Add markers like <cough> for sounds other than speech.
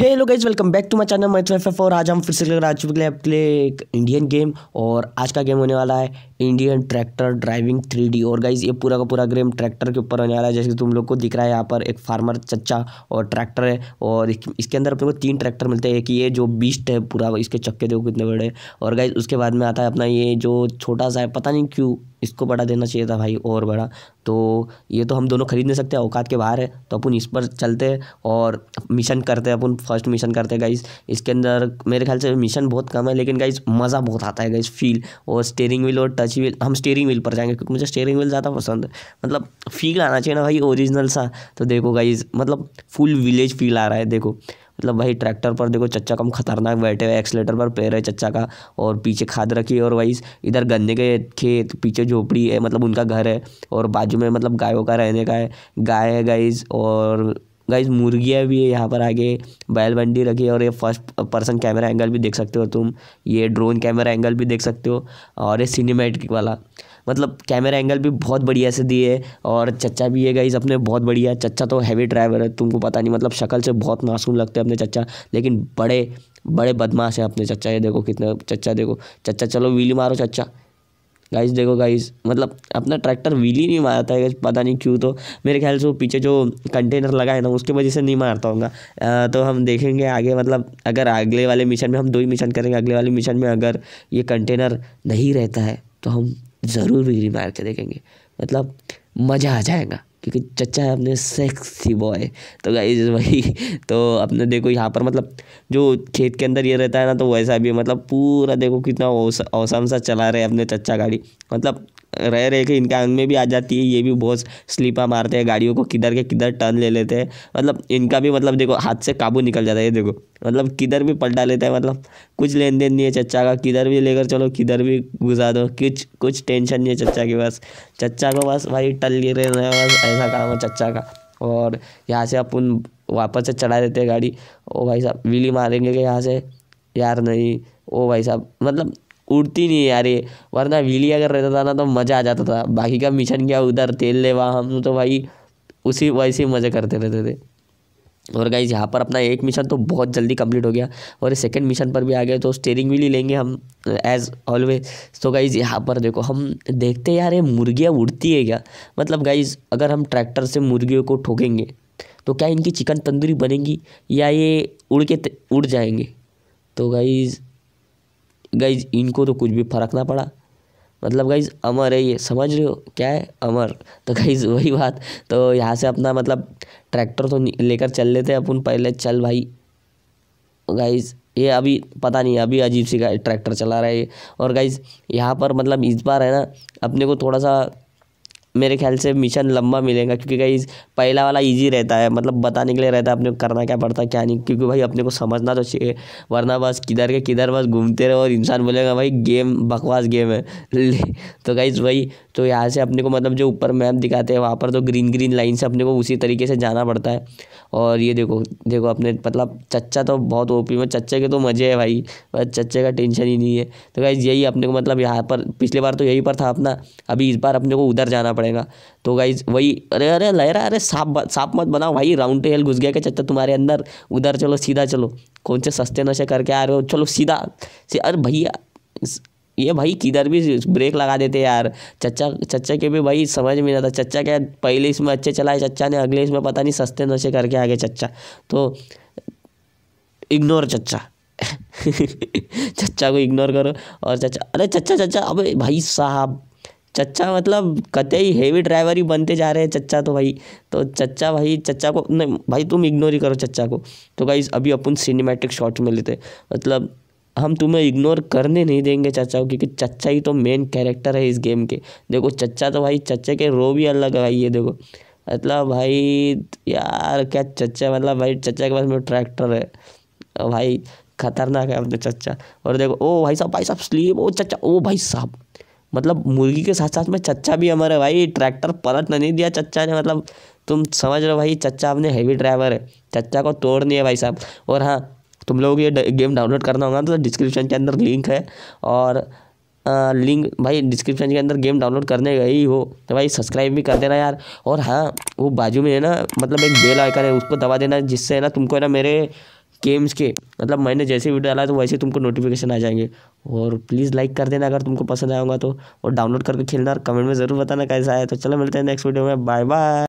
hello guys welcome back to my channel math तो और आज हम फिर से लेकर आ चुके हैं अपने इंडियन गेम और आज का गेम होने वाला है इंडियन ट्रैक्टर ड्राइविंग थ्री और गाइज ये पूरा का पूरा ग्रेम ट्रैक्टर के ऊपर होने वाला है जैसे तुम लोग को दिख रहा है यहाँ पर एक फार्मर चच्चा और ट्रैक्टर है और इसके अंदर अपने को तीन ट्रैक्टर मिलते हैं एक ये जो बीस्ट है पूरा इसके चक्के देखो कितने बड़े और गाइज उसके बाद में आता है अपना ये जो छोटा सा है पता नहीं क्यों इसको बड़ा देना चाहिए था भाई और बड़ा तो ये तो हम दोनों खरीद नहीं सकते औकात के बाहर है तो अपन इस पर चलते हैं और मिशन करते हैं अपन फर्स्ट मिशन करते हैं गाइज इसके अंदर मेरे ख्याल से मिशन बहुत कम है लेकिन गाइज मज़ा बहुत आता है गाइज फील और स्टेयरिंग व्हील और टच कराची व्हील हम स्टेयरिंग व्हील पर जाएंगे क्योंकि मुझे स्टेयरिंग व्हील ज़्यादा पसंद है मतलब फील आना चाहिए ना भाई ओरिजिनल सा तो देखो गाइज मतलब फुल विलेज फील आ रहा है देखो मतलब भाई ट्रैक्टर पर देखो चच्चा कम खतरनाक बैठे हुए एक्सलेटर पर पैर है चच्चा का और पीछे खाद रखी है और वही इधर गन्ने के खेत पीछे झोपड़ी है मतलब उनका घर है और बाजू में मतलब गायों का रहने का है गाय है गाइज और गाइज मुर्गियाँ भी है यहाँ पर आगे बैल बंडी रखी है और ये फर्स्ट पर्सन कैमरा एंगल भी देख सकते हो तुम ये ड्रोन कैमरा एंगल भी देख सकते हो और ये सिनेमेटिक वाला मतलब कैमरा एंगल भी बहुत बढ़िया से दिए और चचा भी है गाइज अपने बहुत बढ़िया चचा तो हैवी ड्राइवर है तुमको पता नहीं मतलब शक्ल से बहुत मासूम लगते हैं अपने चचा लेकिन बड़े बड़े बदमाश हैं अपने चचा ये देखो कितना चचा देखो चचा चलो वीली मारो चचा गाइस देखो गाइस मतलब अपना ट्रैक्टर व्हील ही नहीं मारता है पता नहीं क्यों तो मेरे ख्याल से वो पीछे जो कंटेनर लगा है ना उसकी वजह से नहीं मारता होगा तो हम देखेंगे आगे मतलब अगर अगले वाले मिशन में हम दो ही मिशन करेंगे अगले वाले मिशन में अगर ये कंटेनर नहीं रहता है तो हम ज़रूर बिजली मार के देखेंगे मतलब मज़ा आ जाएगा क्योंकि चचा है अपने सेक्सी बॉय तो गाइज <laughs> वही तो अपने देखो यहाँ पर मतलब जो खेत के अंदर ये रहता है ना तो वैसा भी मतलब पूरा देखो कितना औसम सा चला रहे अपने चचा गाड़ी मतलब रह रहे कि इनके अंग में भी आ जाती है ये भी बहुत स्लीपा मारते हैं गाड़ियों को किधर के किधर टर्न ले लेते हैं मतलब इनका भी मतलब देखो हाथ से काबू निकल जाता है ये देखो मतलब किधर भी पलटा लेता है मतलब कुछ लेन देन नहीं है चच्चा का किधर भी लेकर चलो किधर भी गुजार दो कुछ कुछ टेंशन नहीं है चच्चा के पास चच्चा को बस भाई टल ले रहे हैं बस ऐसा काम है चच्चा का और यहाँ से अपन वापस से चढ़ा देते हैं गाड़ी ओ भाई साहब विली मारेंगे कि यहाँ से यार नहीं ओ भाई साहब मतलब उड़ती नहीं यार ये वरना व्हीली अगर रहता था ना तो मज़ा आ जाता था बाकी का मिशन क्या उधर तेल लेवा हम तो भाई उसी वैसे ही मज़े करते रहते थे और गाइज यहाँ पर अपना एक मिशन तो बहुत जल्दी कंप्लीट हो गया और सेकंड मिशन पर भी आ गए तो स्टेयरिंग व्हील ही लेंगे हम एज ऑलवेज तो गाइज यहाँ पर देखो हम देखते यार ये मुर्गियाँ उड़ती है क्या मतलब गाइज अगर हम ट्रैक्टर से मुर्गियों को ठोकेंगे तो क्या इनकी चिकन तंदूरी बनेगी या ये उड़ के उड़ जाएंगे तो गाइज़ गाइज इनको तो कुछ भी फ़र्क ना पड़ा मतलब गाइज अमर है ये समझ रहे हो क्या है अमर तो गाइज वही बात तो यहाँ से अपना मतलब ट्रैक्टर तो लेकर चल लेते हैं अपन पहले चल भाई गाइज ये अभी पता नहीं अभी अजीब सी ट्रैक्टर चला रहा है और गाइज यहाँ पर मतलब इस बार है ना अपने को थोड़ा सा मेरे ख्याल से मिशन लंबा मिलेगा क्योंकि गाइज पहला वाला इजी रहता है मतलब बताने के लिए रहता है अपने को करना क्या पड़ता है क्या नहीं क्योंकि भाई अपने को समझना तो चाहिए वरना बस किधर के किधर बस घूमते रहो और इंसान बोलेगा भाई गेम बकवास गेम है <laughs> तो गाइज़ भाई तो यहाँ से अपने को मतलब जो ऊपर मैप दिखाते हैं वहाँ पर तो ग्रीन ग्रीन लाइन से अपने को उसी तरीके से जाना पड़ता है और ये देखो देखो अपने मतलब चच्चा तो बहुत ओपी में चच्चे के तो मज़े है भाई बस चच्चे का टेंशन ही नहीं है तो गाइज़ यही अपने को मतलब यहाँ पर पिछले बार तो यही पर था अपना अभी इस बार अपने को उधर जाना पड़ेगा तो गाई वही अरे अरे लहरा अरे साफ सांप मत बनाओ भाई राउंड टेल घुस गया क्या चक्कर तुम्हारे अंदर उधर चलो सीधा चलो कौन से सस्ते नशे करके आ रहे हो चलो सीधा से अरे भैया ये भाई किधर भी ब्रेक लगा देते यार चचा चचा के भी भाई समझ में नहीं आता चचा क्या पहले इसमें अच्छे चलाए चचा ने अगले इसमें पता नहीं सस्ते नशे करके आ गए चचा तो इग्नोर चचा चचा को इग्नोर करो और चचा अरे चचा चचा अबे भाई साहब चच्चा मतलब कतई हैवी ड्राइवर ही बनते जा रहे हैं चच्चा तो भाई तो चच्चा भाई चच्चा को नहीं भाई तुम इग्नोर ही करो चच्चा को तो भाई अभी अपन सिनेमैटिक शॉट में लेते मतलब हम तुम्हें इग्नोर करने नहीं देंगे चचा को क्योंकि चचा ही तो मेन कैरेक्टर है इस गेम के देखो चचा तो भाई चचे के रो भी अलग है भाई ये देखो मतलब भाई यार क्या चचा मतलब भाई चचा के पास में ट्रैक्टर है भाई खतरनाक है अपने चचा और देखो ओ भाई साहब भाई साहब स्लीप ओ चचा ओ भाई साहब मतलब मुर्गी के साथ साथ में चच्चा भी अमर है भाई ट्रैक्टर पलट नहीं दिया चच्चा ने मतलब तुम समझ रहे हो भाई चच्चा अपने हैवी ड्राइवर है चच्चा को तोड़ नहीं है भाई साहब और हाँ तुम लोग ये गेम डाउनलोड करना होगा तो डिस्क्रिप्शन के अंदर लिंक है और आ, लिंक भाई डिस्क्रिप्शन के अंदर गेम डाउनलोड करने गए ही हो तो भाई सब्सक्राइब भी कर देना यार और हाँ वो बाजू में है ना मतलब एक बेल आइकन है उसको दबा देना जिससे है ना तुमको है ना मेरे गेम्स के मतलब मैंने जैसे वीडियो डाला तो वैसे तुमको नोटिफिकेशन आ जाएंगे और प्लीज़ लाइक कर देना अगर तुमको पसंद आएगा तो और डाउनलोड करके खेलना और कमेंट में ज़रूर बताना कैसा आया तो चलो मिलते हैं नेक्स्ट वीडियो में बाय बाय